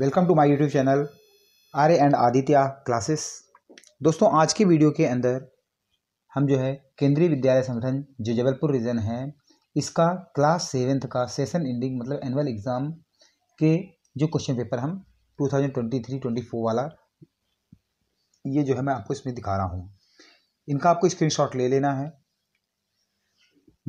Welcome to my YouTube channel Arya and Aditya classes दोस्तों आज की वीडियो के अंदर हम जो है केंद्रीय विद्यालय संगठन जो जबलपुर रीजन है इसका क्लास सेवेंथ का सेशन एंडिंग मतलब एनुअल एग्ज़ाम के जो क्वेश्चन पेपर हम 2023-24 वाला ये जो है मैं आपको इसमें दिखा रहा हूँ इनका आपको स्क्रीन ले लेना है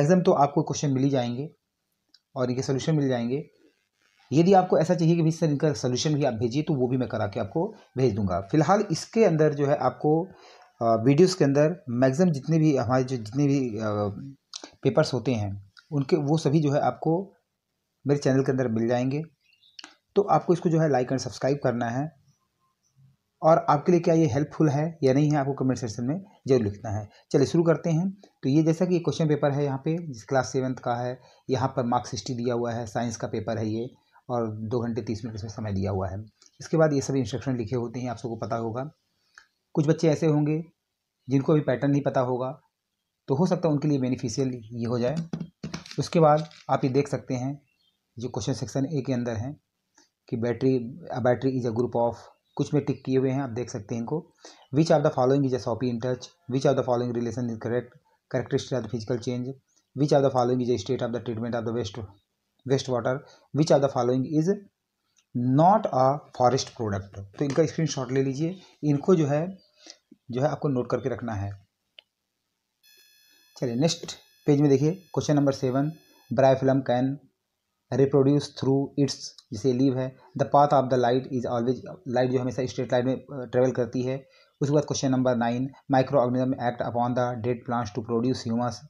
मैगजम तो आपको क्वेश्चन मिल ही जाएंगे और इनके सोल्यूशन मिल जाएंगे यदि आपको ऐसा चाहिए कि भाई सर इनका सोल्यूशन भी आप भेजिए तो वो भी मैं करा के आपको भेज दूंगा फिलहाल इसके अंदर जो है आपको वीडियोस के अंदर मैक्सिमम जितने भी हमारे जो जितने भी पेपर्स होते हैं उनके वो सभी जो है आपको मेरे चैनल के अंदर मिल जाएंगे तो आपको इसको जो है लाइक एंड सब्सक्राइब करना है और आपके लिए क्या ये हेल्पफुल है या नहीं है आपको कमेंट सेक्शन में जरूर लिखना है चलिए शुरू करते हैं तो ये जैसा कि क्वेश्चन पेपर है यहाँ पे जिस क्लास सेवन्थ का है यहाँ पर मार्क्स हिस्ट्री दिया हुआ है साइंस का पेपर है ये और दो घंटे तीस मिनट इसमें समय दिया हुआ है इसके बाद ये सभी इंस्ट्रक्शन लिखे होते हैं आप सबको पता होगा कुछ बच्चे ऐसे होंगे जिनको अभी पैटर्न नहीं पता होगा तो हो सकता है उनके लिए बेनिफिशियल ये हो जाए उसके बाद आप ये देख सकते हैं जो क्वेश्चन सेक्शन ए के अंदर हैं कि battery battery is a group of कुछ में टिक किए हुए हैं आप देख सकते हैं इनको which are the following is a soapy in touch which are the following relation is correct characteristic of the physical change which are the following is a state of the treatment of the waste waste water which are the following is not a forest product तो इनका shot ले लीजिए इनको जो है जो है आपको नोट करके रखना है चलिए नेक्स्ट पेज में देखिए question number seven Bryophyllum can reproduce through its जिसे लीव है the path of the light is always light जो हमेशा स्ट्रेट लाइट में ट्रेवल करती है उसके बाद question number nine microorganism act upon the dead plants to produce humus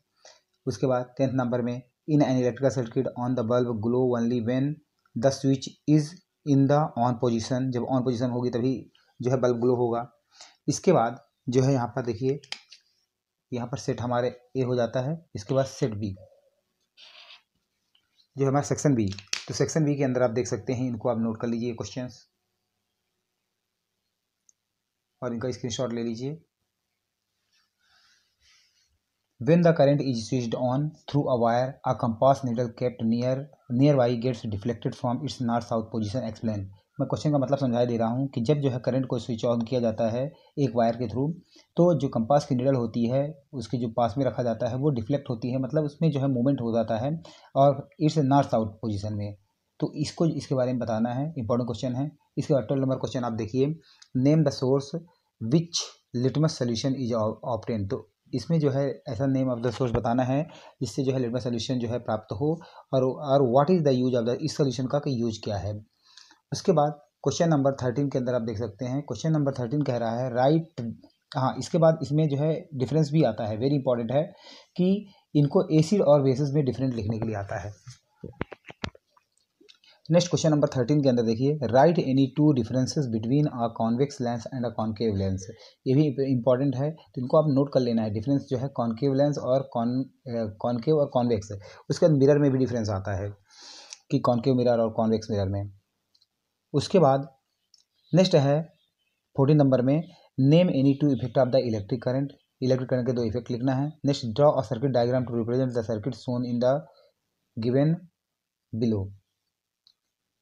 उसके बाद टेंथ नंबर में in an electrical circuit on the bulb glow only when the switch is in the on position जब on position होगी तभी जो है bulb glow होगा इसके बाद जो है यहाँ पर देखिए यहाँ पर सेट हमारे ए हो जाता है इसके बाद सेट बी जो हमारा सेक्शन बी तो सेक्शन बी के अंदर आप देख सकते हैं इनको आप नोट कर लीजिए क्वेश्चंस और इनका स्क्रीनशॉट ले लीजिए When the current is switched on through a wire, a compass needle kept near nearby gets deflected from its north south position. Explain. मैं क्वेश्चन का मतलब समझा दे रहा हूँ कि जब जो है करंट को स्विच ऑन किया जाता है एक वायर के थ्रू तो जो कंपास की निडल होती है उसके जो पास में रखा जाता है वो डिफ्लेक्ट होती है मतलब उसमें जो है मूवमेंट हो जाता है और इट्स नॉर्थ साउथ पोजिशन में तो इसको इसके बारे में बताना है इंपॉर्टेंट क्वेश्चन है इसके बाद ट्वेल्व नंबर क्वेश्चन आप देखिए name the source which litmus solution is obtain तो इसमें जो है ऐसा नेम ऑफ द सोर्स बताना है इससे जो है लिटमस सोल्यूशन जो है प्राप्त हो और और what is the use of the इस सोल्यूशन का कि यूज क्या है उसके बाद क्वेश्चन नंबर थर्टीन के अंदर आप देख सकते हैं क्वेश्चन नंबर थर्टीन कह रहा है राइट हाँ इसके बाद इसमें जो है डिफरेंस भी आता है वेरी इंपॉर्टेंट है कि इनको एसिड और बेसिस में डिफरेंट लिखने के लिए आता है नेक्स्ट क्वेश्चन नंबर थर्टीन के अंदर देखिए write any two differences between a convex lens and a concave lens ये भी इंपॉर्टेंट है तो इनको आप नोट कर लेना है डिफरेंस जो है कॉन्केव लेंस और कॉन कॉन्केव और कॉन्वेक्स उसके बाद मिरर में भी डिफरेंस आता है कि कॉन्केव मिरर और कॉन्वेक्स मिरर में उसके बाद नेक्स्ट है फोर्टीन नंबर में name any two effect of the electric current electric current के दो इफेक्ट लिखना है next draw a circuit diagram to represent the circuit shown in the given below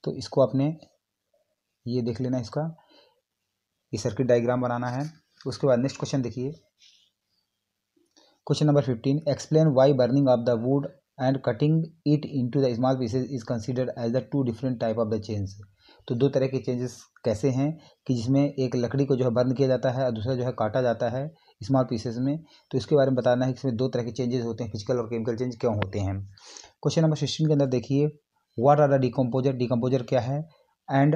तो इसको आपने ये देख लेना इसका ये सर्किट डायग्राम बनाना है उसके बाद नेक्स्ट क्वेश्चन देखिए question number fifteen explain why burning of the wood and cutting it into the small pieces is considered as the two different type of the change तो दो तरह के चेंजेस कैसे हैं कि जिसमें एक लकड़ी को जो है बर्न किया जाता है और दूसरा जो है काटा जाता है स्मॉल पीसेस में तो इसके बारे में बताना है कि इसमें दो तरह के चेंजेस होते हैं फिजिकल और केमिकल चेंज क्यों होते हैं क्वेश्चन नंबर सिक्सटीन के अंदर देखिए what are the decomposer decomposer क्या है and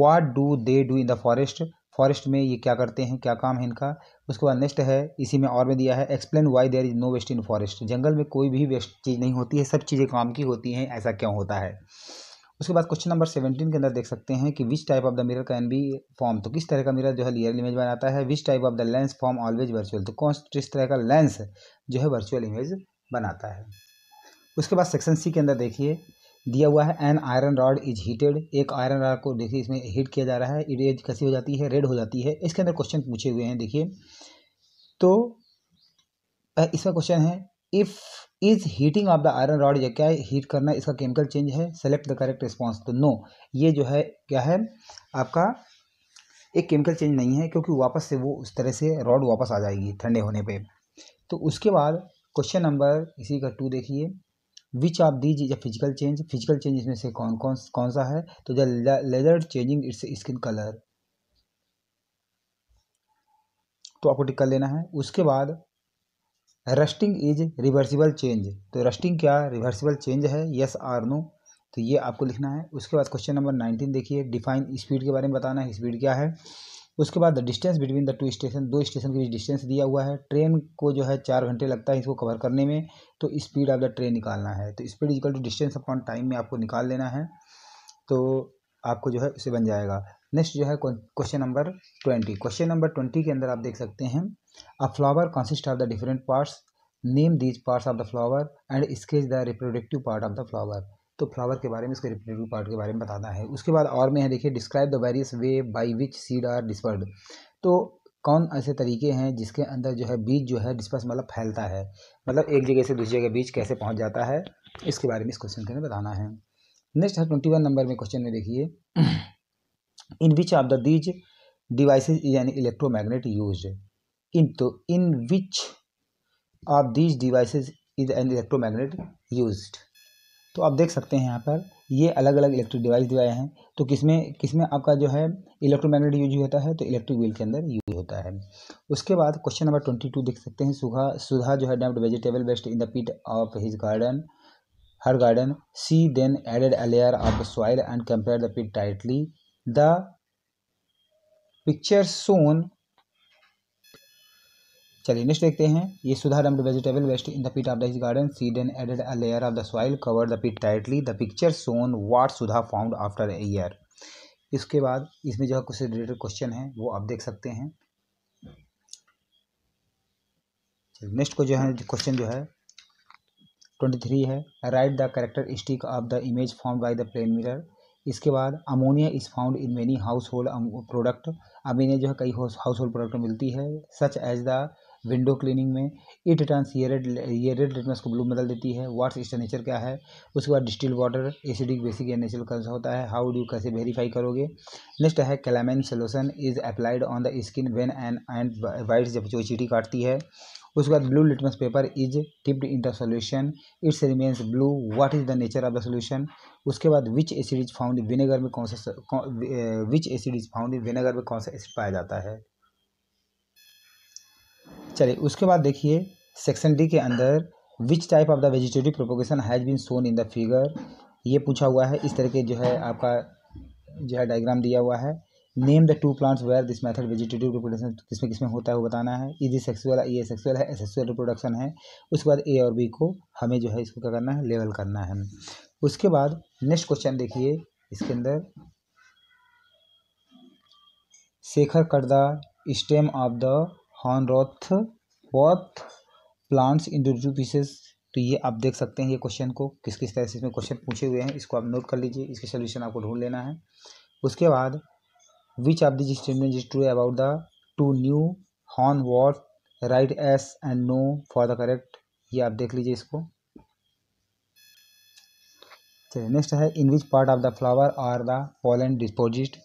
what do they do in the forest forest में ये क्या करते हैं क्या काम है इनका उसके बाद नेक्स्ट है इसी में और में दिया है explain why there is no waste in forest जंगल में कोई भी वेस्ट चीज़ नहीं होती है सब चीज़ें काम की होती हैं ऐसा क्यों होता है उसके बाद क्वेश्चन नंबर सेवेंटीन के अंदर देख सकते हैं कि which type of the mirror can be form तो किस तरह का मिरर जो है लियर इमेज बनाता है which type of the lens form always virtual तो कौन किस तरह का लेंस जो है वर्चुअल इमेज बनाता है उसके बाद सेक्शन सी के अंदर देखिए दिया हुआ है an iron rod is heated एक आयरन रॉड को देखिए इसमें हीट किया जा रहा है इरेज कैसी हो जाती है रेड हो जाती है इसके अंदर क्वेश्चन पूछे हुए हैं देखिए तो इसका क्वेश्चन है if is heating of the iron rod या क्या हीट करना इसका केमिकल चेंज है सेलेक्ट द करेक्ट रिस्पॉन्स तो नो ये जो है क्या है आपका एक केमिकल चेंज नहीं है क्योंकि वापस से वो उस तरह से रॉड वापस आ जाएगी ठंडे होने पे तो उसके बाद क्वेश्चन नंबर इसी का टू देखिए which of these is a physical change physical change इसमें से कौन कौन कौन सा है तो the leather changing its skin colour तो आपको टिक कर लेना है उसके बाद रस्टिंग इज रिवर्सिबल चेंज तो रस्टिंग क्या रिवर्सिबल चेंज है यस आर नो तो ये आपको लिखना है उसके बाद क्वेश्चन नंबर नाइनटीन देखिए डिफाइन स्पीड के बारे में बताना है स्पीड क्या है उसके बाद distance between the two station दो स्टेशन के बीच डिस्टेंस दिया हुआ है ट्रेन को जो है चार घंटे लगता है इसको कवर करने में तो स्पीड ऑफ द ट्रेन निकालना है तो speed is equal to distance upon time में आपको निकाल लेना है तो आपको जो है उसे बन जाएगा नेक्स्ट जो है question number twenty question number twenty के अंदर आप देख सकते हैं a flower consist of the different parts name these parts of the flower and sketch the reproductive part of the flower तो फ्लावर के बारे में इसके रिप्रेजेंटिव पार्ट के बारे में बताना है उसके बाद और में है देखिए describe the various way by which seed are dispersed तो कौन ऐसे तरीके हैं जिसके अंदर जो है बीज जो है डिस्पर्स मतलब फैलता है मतलब एक जगह से दूसरी जगह बीज कैसे पहुंच जाता है इसके बारे में इस क्वेश्चन के अंदर बताना है नेक्स्ट है ट्वेंटी वन नंबर में क्वेश्चन में देखिए in which of the these devices यानी इलेक्ट्रोमैग्नेट यूज इन तो in which of these devices is an electromagnet used तो आप देख सकते हैं यहाँ पर ये अलग अलग इलेक्ट्रिक डिवाइस दिवाए हैं तो किसमें किसमें आपका जो है इलेक्ट्रोमैग्नेट यूज होता है तो इलेक्ट्रिक व्हील के अंदर यूज होता है उसके बाद क्वेश्चन नंबर ट्वेंटी टू देख सकते हैं सुधा सुधा जो है dumped vegetable waste in the pit of his garden her garden she then added a layer of soil and compare the pit tightly the picture shown चलिए नेक्स्ट देखते हैं ये Sudha rammed vegetable waste in the pit of the garden seed and added a layer of the soil cover the pit tightly the picture shown what Sudha found after a year इसके बाद इसमें जो है कुछ रिलेटेड क्वेश्चन है वो आप देख सकते हैं नेक्स्ट को जो है क्वेश्चन जो है ट्वेंटी थ्री है write the characteristic of the image found by the plane mirror इसके बाद ammonia is found in many household product ammonia जो है कई हाउस होल्ड प्रोडक्ट मिलती है such as the window cleaning में it returns ये red ये रेड लिटमस को ब्लू बदल देती है वाट्स इसका नेचर क्या है उसके बाद डिस्टिल वाटर एसिडिक बेसिक या नेचुरल कल होता है हाउ डू कैसे वेरीफाई करोगे नेक्स्ट है calamine solution is applied on the skin when ant ant bite जब जो चीटी काटती है उसके बाद blue litmus paper is dipped in the solution its remains blue what is the nature of the solution उसके बाद which acid is found vinegar में कौन सा which acid is found vinegar में कौन सा एसिड पाया जाता है चलिए उसके बाद देखिए सेक्शन डी के अंदर which type of the vegetative propagation has been shown in the figure ये पूछा हुआ है इस तरह के जो है आपका जो है डायग्राम दिया हुआ है name the two plants where this method vegetative reproduction किसमें किसमें होता है वो बताना है इज सेक्सुअल ये सेक्सुअल है एसेक्सुअल रिप्रोडक्शन है उसके बाद ए और बी को हमें जो है इसको क्या करना है लेवल करना है उसके बाद नेक्स्ट क्वेश्चन देखिए इसके अंदर Shekhar cut the stem of the hornwort both plants in two pieces तो ये आप देख सकते हैं ये क्वेश्चन को किस किस तरह से इसमें क्वेश्चन पूछे हुए हैं इसको आप नोट कर लीजिए इसके सोल्यूशन आपको ढूंढ लेना है उसके बाद which of this statement is true about the two new hornwort write yes and no for the correct ये आप देख लीजिए इसको चलिए नेक्स्ट है in which part of the flower are the pollen deposited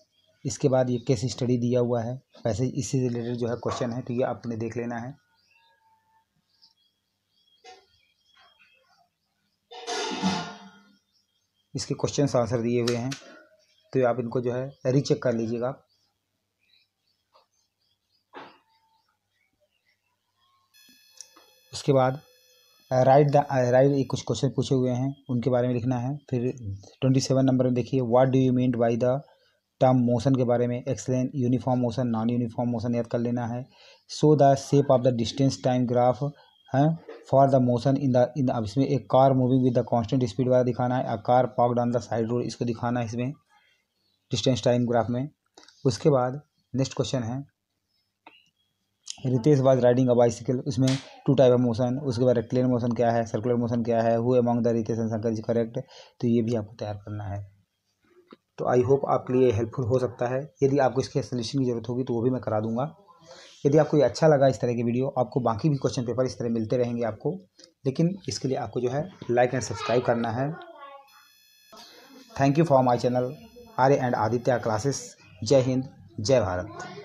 इसके बाद ये केस स्टडी दिया हुआ है वैसे इससे रिलेटेड जो है क्वेश्चन है तो ये आपने देख लेना है इसके क्वेश्चन आंसर दिए हुए हैं तो आप इनको जो है रीचेक कर लीजिएगा उसके बाद राइट द राइट कुछ क्वेश्चन पूछे हुए हैं उनके बारे में लिखना है फिर ट्वेंटी सेवन नंबर में देखिए what do you mean by the term motion के बारे में explain uniform motion non uniform motion याद कर लेना है so the shape of the distance time graph है for the motion in the in इसमें एक car moving with the constant speed वाला दिखाना है a car parked on the side road इसको दिखाना है इसमें डिस्टेंस टाइम ग्राफ में उसके बाद नेक्स्ट क्वेश्चन है Ritesh was riding a bicycle उसमें टू टाइप ऑफ मोशन उसके बाद रेक्टिलियन मोशन क्या है सर्कुलर मोशन क्या है who among the Ritesh and Shankar ji correct तो ये भी आपको तैयार करना है तो आई होप आपके लिए हेल्पफुल हो सकता है यदि आपको इसके सलेशन की ज़रूरत होगी तो वो भी मैं करा दूंगा यदि आपको ये अच्छा लगा इस तरह की वीडियो आपको बाकी भी क्वेश्चन पेपर इस तरह मिलते रहेंगे आपको लेकिन इसके लिए आपको जो है लाइक एंड सब्सक्राइब करना है thank you for my channel Arya and Aditya classes जय हिंद जय भारत